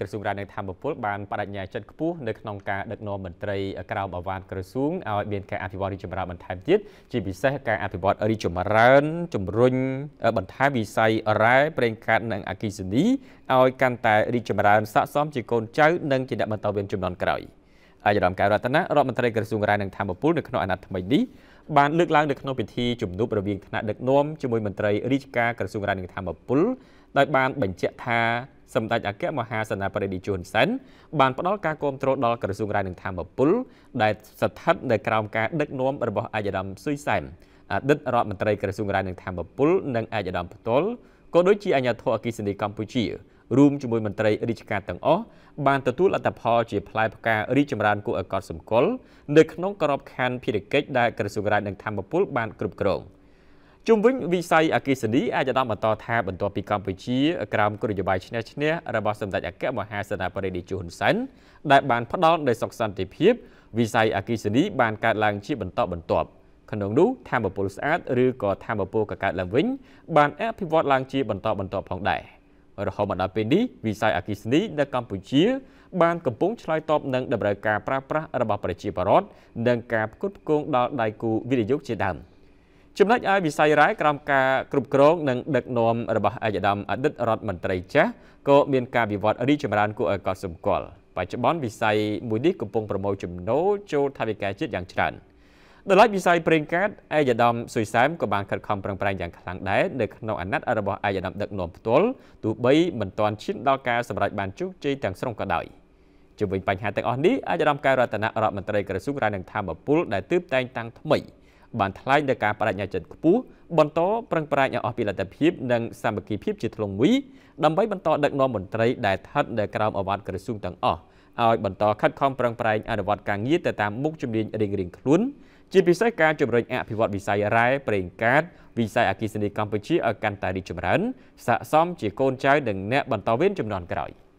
ក្រសួងរាយនឹងធម្មពលបានបដិញ្ញាចិត្តខ្ពស់នៅក្នុងការដឹកនាំមន្ត្រីក្រៅអាវ៉ានក្រសួងឲ្យមាន ការអភិវឌ្ឍរីចម្រើនបន្ថែមទៀតជាពិសេសការអភិវឌ្ឍរីចម្រើនជំរុញបន្ថែមវិស័យរ៉ែប្រេងកាតនិងអគិសនីឲ្យកាន់តែរីចម្រើនស័ក្តិសមជាកូនចៅនិងជាអ្នកបន្តវេនចំនួនក្រោយអាយរ៉ាមកៅរតនៈរដ្ឋមន្ត្រីក្រសួងរាយនឹងធម្មពលនៅក្នុងអាណត្តិថ្មីនេះបានលើកឡើងនៅក្នុងពិធីជំនួបរវាងថ្នាក់ដឹកនាំជាមួយមន្ត្រីរាជការក្រសួងរាយនឹងធម្មពលដោយបានបញ្ជាក់ថាសម្ដេចអគ្គមហាសេនាបតីជួនសិនបានផ្ដល់ការគ្រប់គ្រងដល់ក្រសួងរាយនឹងធម្មពលដែលស្ថិត នៅក្រោមការដឹកនាំរបស់អាយដាមស៊ុយសែនអតីតរដ្ឋមន្ត្រីក្រសួងរាយនឹងធម្មពលនិងអាយដាមផ្ទាល់ក៏ដូចជាអាជ្ញាធរអគិសនីកម្ពុជារួមជាមួយមន្ត្រីរាជការទាំងអស់បានទទួលអត្តផលជាផ្លែផ្ការីចម្រើនគួរឲ្យកត់សម្គាល់នៅក្នុងក្របខ័ណ្ឌភារកិច្ចដែលក្រសួងរាយនឹងធម្មពលបានគ្រប់គ្រង។ជុំវិញវិស័យអគិសនីអាយដាមបន្តថាបន្ទាប់ពីកម្ពុជាក្រោមគោលនយោបាយឈ្នះឈ្នះរបស់សម្ដេចអគ្គមហាសេនាបតីតេជោហ៊ុនសែនដែលបានផ្ដល់ដោយសុខសន្តិភាពវិស័យអគិសនីបានកើតឡើងជាបន្តបន្ទាប់ក្នុងនោះធម្មពលស្អាតឬក៏ធម្មពលកកើតឡើងវិញ បានអភិវឌ្ឍឡើងជាបន្តបន្ទាប់ផងដែររហូតមកដល់ពេលនេះវិស័យអគិសនីនៅកម្ពុជាបានកំពុងឆ្លើយតបនឹងតម្រូវការប្រើប្រាស់របស់ប្រជាពលរដ្ឋនិងការផ្គត់ផ្គង់ដល់ដៃគូវិនិយោគជាដើម។ចំណុចឲ្យវិស័យរ៉ែក្រោមការគ្រប់គ្រងនិងដឹកនាំរបស់អាយដាមអតីតរដ្ឋមន្ត្រីចាស់ក៏មានការវិវត្តរី ចម្រើនគួរឲ្យកត់សម្គាល់បច្ចុប្បន្នវិស័យមួយនេះកំពុងប្រមូលចំណូលចូលថវិកាជាតិយ៉ាងច្រើនដោយឡែកវិស័យប្រេងកាតអាយដាមសុយសែមក៏បានខិតខំប្រឹងប្រែងយ៉ាងខ្លាំងដែរនៅក្នុងអាណត្តិរបស់អាយដាមដឹកនាំផ្ទាល់ទោះបីមិនទាន់ឈានដល់ការសម្រេចបានជោគជ័យទាំងស្រុងក៏ដោយជុំវិញបញ្ហាទាំងអស់នេះអាយដាមកៅរតនៈរដ្ឋមន្ត្រីក្រសួងរ៉ែនិងធម្មពលដែលទើបតែងតាំងថ្មី។បានថ្លែងដល់ការបដិញ្ញាចិត្តខ្ពស់បន្តប្រឹងប្រែងឲ្យអស់ពីលទ្ធភាពនិងសាមគ្គីភាពជាធ្លុងមួយដើម្បីបន្តដឹកនាំមន្ត្រីដែលស្ថិតនៅក្រោមអាវ៉ាត់ក្រសួងទាំងអស់ឲ្យបន្តខិតខំប្រឹងប្រែងអនុវត្តការងារទៅតាមមុខជំនាញរៀងៗខ្លួនជាពិសេសការជំរុញអភិវឌ្ឍវិស័យរ៉ែប្រេងកាតវិស័យអគិសនីកម្ពុជាឲ្យកាន់តែរីកចម្រើនស័ក្តិសមជាកូនចៅនិងអ្នកបន្តវេនចំនួនក្រោយ។